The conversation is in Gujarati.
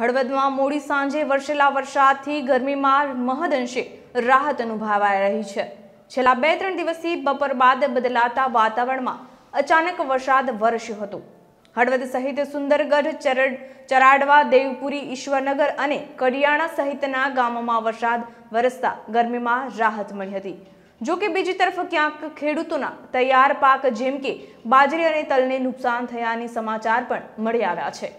હળવદમાં મોડી સાંજે વરસેલા વરસાદથી ગરમીમાં મહદઅંશે રાહત અનુભવાઈ રહી છે છેલ્લા બે ત્રણ દિવસથી બપોર બાદ બદલાતા વાતાવરણમાં અચાનક વરસાદ વરસ્યો હતો હળવદ સહિત સુંદરગઢ ચરડ ચરાડવા દેવપુરી ઈશ્વરનગર અને કડિયાણા સહિતના ગામોમાં વરસાદ વરસતા ગરમીમાં રાહત મળી હતી જો કે બીજી તરફ ક્યાંક ખેડૂતોના તૈયાર પાક જેમ કે બાજરી અને તલને નુકસાન થયાની સમાચાર પણ મળી આવ્યા છે